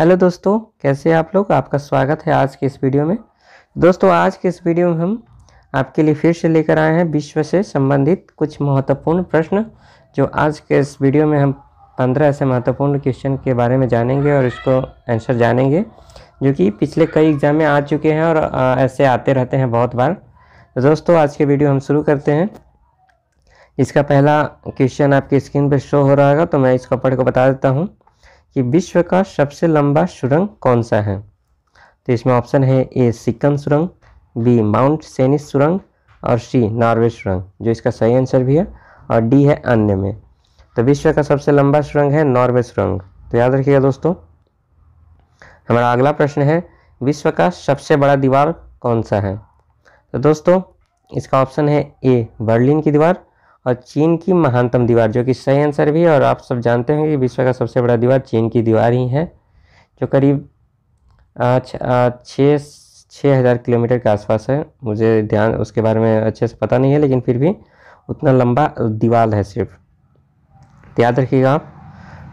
hello दोस्तों कैसे आप लोग आपका स्वागत है आज के इस वीडियो में दोस्तों आज के इस वीडियो में हम आपके लिए फिर से लेकर आए हैं विश्व से संबंधित कुछ महत्वपूर्ण प्रश्न जो आज के इस वीडियो में हम पंद्रह ऐसे महत्वपूर्ण क्वेश्चन के बारे में जानेंगे और इसको आंसर जानेंगे जो कि पिछले कई एग्ज़ाम में आ चुके हैं और ऐसे आते रहते हैं बहुत बार तो दोस्तों आज के वीडियो हम शुरू करते हैं इसका पहला क्वेश्चन आपकी स्क्रीन पर शो हो रहा होगा तो मैं इसको पढ़ को बता देता हूँ कि विश्व का सबसे लंबा सुरंग कौन सा है तो इसमें ऑप्शन है ए सिक्कम सुरंग बी माउंट सेनिस सुरंग और सी नॉर्वे सुरंग जो इसका सही आंसर भी है और डी है अन्य में तो विश्व का सबसे लंबा सुरंग है नॉर्वे सुरंग तो याद रखिएगा दोस्तों हमारा अगला प्रश्न है विश्व का सबसे बड़ा दीवार कौन सा है तो दोस्तों इसका ऑप्शन है ए बर्लिन की दीवार और चीन की महानतम दीवार जो कि सही आंसर भी है और आप सब जानते हैं कि विश्व का सबसे बड़ा दीवार चीन की दीवार ही है जो करीब छः छः हज़ार किलोमीटर के आसपास है मुझे ध्यान उसके बारे में अच्छे से पता नहीं है लेकिन फिर भी उतना लंबा दीवार है सिर्फ याद रखिएगा आप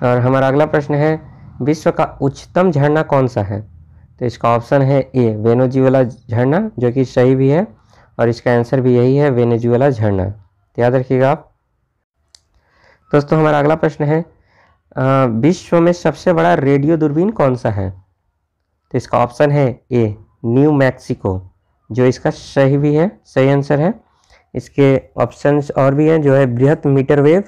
और हमारा अगला प्रश्न है विश्व का उच्चतम झरना कौन सा है तो इसका ऑप्शन है ए वेनोजीवला झरना जो कि सही भी है और इसका आंसर भी यही है वेनेजुएला झरना याद रखिएगा आप दोस्तों हमारा अगला प्रश्न है विश्व में सबसे बड़ा रेडियो दूरबीन कौन सा है तो इसका ऑप्शन है ए न्यू मैक्सिको जो इसका सही भी है सही आंसर है इसके ऑप्शंस और भी हैं जो है बृहत मीटर वेव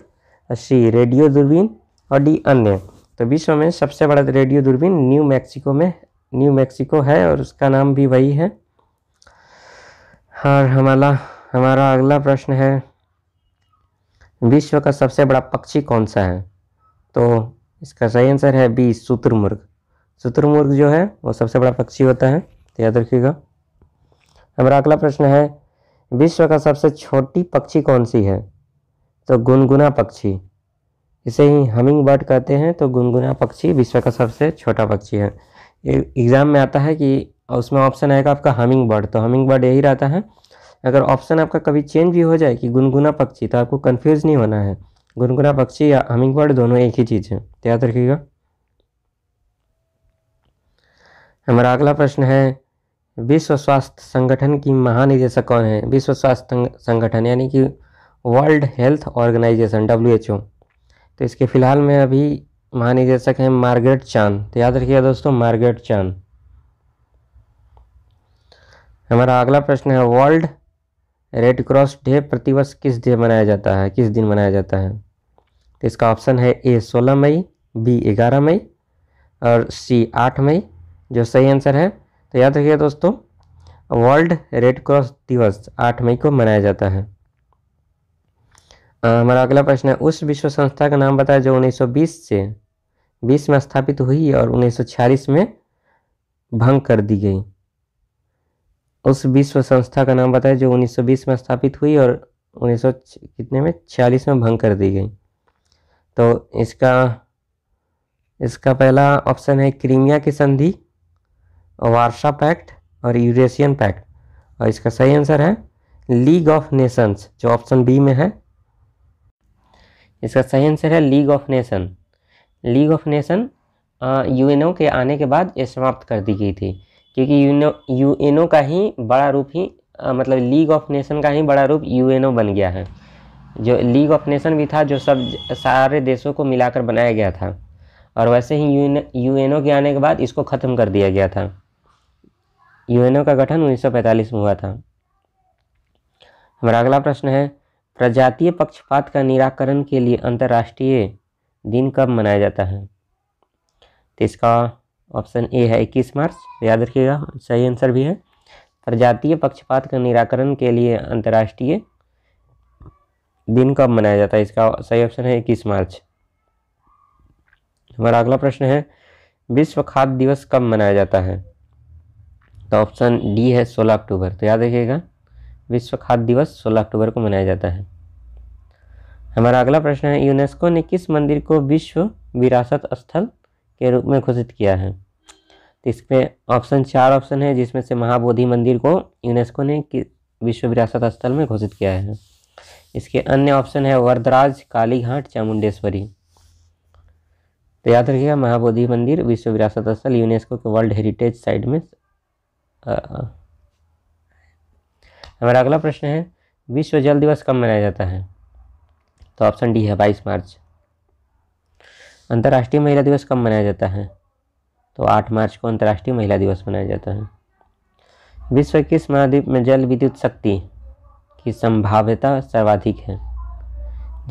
सी रेडियो दूरबीन और डी अन्य तो विश्व में सबसे बड़ा रेडियो दूरबीन न्यू मैक्सिको में न्यू मैक्सिको है और उसका नाम भी वही है और हमारा हमारा अगला प्रश्न है विश्व का सबसे बड़ा पक्षी कौन सा है तो इसका सही आंसर है बी शुतुरमुर्ग शुतुरमुर्ग जो है वो सबसे बड़ा पक्षी होता है तो याद रखिएगा हमारा अगला प्रश्न है विश्व का सबसे छोटी पक्षी कौन सी है तो गुनगुना पक्षी इसे ही हमिंग बर्ड कहते हैं तो गुनगुना पक्षी विश्व का सबसे छोटा पक्षी है ये एग्ज़ाम में आता है कि उसमें ऑप्शन आएगा आपका हमिंग बर्ड तो हमिंग बर्ड यही रहता है अगर ऑप्शन आपका कभी चेंज भी हो जाए कि गुनगुना पक्षी तो आपको कन्फ्यूज़ नहीं होना है गुनगुना पक्षी या हमिंग बर्ड दोनों एक ही चीज़ है याद रखिएगा हमारा अगला प्रश्न है विश्व स्वास्थ्य संगठन की महानिदेशक कौन है विश्व स्वास्थ्य संगठन यानी कि World Health Organization W H O तो इसके फ़िलहाल में अभी महानिदेशक हैं मार्गरेट चांद तो याद रखिएगा दोस्तों मार्गरेट चांद हमारा अगला प्रश्न है वर्ल्ड रेड क्रॉस डे प्रतिवर्ष किस डे मनाया जाता है किस दिन मनाया जाता है तो इसका ऑप्शन है ए सोलह मई बी ग्यारह मई और सी आठ मई जो सही आंसर है तो याद रखिए दोस्तों वर्ल्ड रेड क्रॉस दिवस आठ मई को मनाया जाता है हमारा अगला प्रश्न है उस विश्व संस्था का नाम बताया जो 1920 से 20 में स्थापित हुई और उन्नीस में भंग कर दी गई उस विश्व संस्था का नाम बताया जो 1920 में स्थापित हुई और उन्नीस कितने में छियालीस में भंग कर दी गई तो इसका इसका पहला ऑप्शन है क्रीमिया की संधि वार्षा पैक्ट और यूरेशियन पैक्ट और इसका सही आंसर है लीग ऑफ नेशंस जो ऑप्शन बी में है इसका सही आंसर है League of Nation League of Nation UNO के आने के बाद ये समाप्त कर दी गई थी क्योंकि यूनो यूएनओ का ही बड़ा रूप ही आ, मतलब लीग ऑफ नेशन का ही बड़ा रूप यूएनओ बन गया है जो लीग ऑफ नेशन भी था जो सब सारे देशों को मिलाकर बनाया गया था और वैसे ही यूएनओ के आने के बाद इसको ख़त्म कर दिया गया था यूएनओ का गठन 1945 में हुआ था हमारा अगला प्रश्न है प्रजातीय पक्षपात का निराकरण के लिए अंतर्राष्ट्रीय दिन कब मनाया जाता है तो इसका ऑप्शन ए है इक्कीस मार्च तो याद रखिएगा सही आंसर भी है प्रजातीय पक्षपात का निराकरण के लिए अंतर्राष्ट्रीय दिन कब मनाया जाता है इसका सही ऑप्शन है इक्कीस मार्च हमारा अगला प्रश्न है विश्व खाद्य दिवस कब मनाया जाता है तो ऑप्शन डी है 16 अक्टूबर तो याद रखिएगा विश्व खाद्य दिवस 16 अक्टूबर को मनाया जाता है हमारा अगला प्रश्न है यूनेस्को ने किस मंदिर को विश्व विरासत स्थल के रूप में घोषित किया है तो इसमें ऑप्शन चार ऑप्शन है जिसमें से महाबोधि मंदिर को यूनेस्को ने विश्व विरासत स्थल में घोषित किया है इसके अन्य ऑप्शन है वरदराज कालीघाट चामुंडेश्वरी तो याद रखिएगा महाबोधि मंदिर विश्व विरासत स्थल यूनेस्को के वर्ल्ड हेरिटेज साइट में हमारा अगला प्रश्न है विश्व जल दिवस कब मनाया जाता है तो ऑप्शन डी है बाईस मार्च अंतर्राष्ट्रीय महिला दिवस कब मनाया जाता है तो आठ मार्च को अंतर्राष्ट्रीय महिला दिवस मनाया जाता है विश्व किस महाद्वीप में जल विद्युत शक्ति की संभाव्यता सर्वाधिक है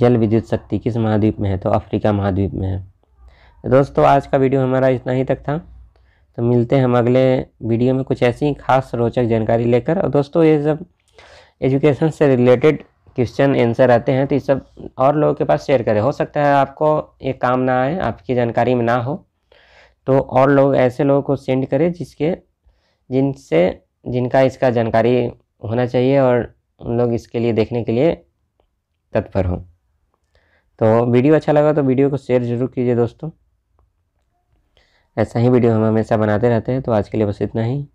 जल विद्युत शक्ति किस महाद्वीप में है तो अफ्रीका महाद्वीप में है तो दोस्तों आज का वीडियो हमारा इतना ही तक था तो मिलते हैं हम अगले वीडियो में कुछ ऐसी खास रोचक जानकारी लेकर और दोस्तों ये सब एजुकेशन से रिलेटेड क्वेश्चन आंसर आते हैं तो ये सब और लोगों के पास शेयर करें हो सकता है आपको ये काम ना आए आपकी जानकारी में ना हो तो और लोग ऐसे लोगों को सेंड करें जिसके जिनसे जिनका इसका जानकारी होना चाहिए और उन लोग इसके लिए देखने के लिए तत्पर हों तो वीडियो अच्छा लगा तो वीडियो को शेयर ज़रूर कीजिए दोस्तों ऐसा ही वीडियो हम हमेशा बनाते रहते हैं तो आज के लिए बस इतना ही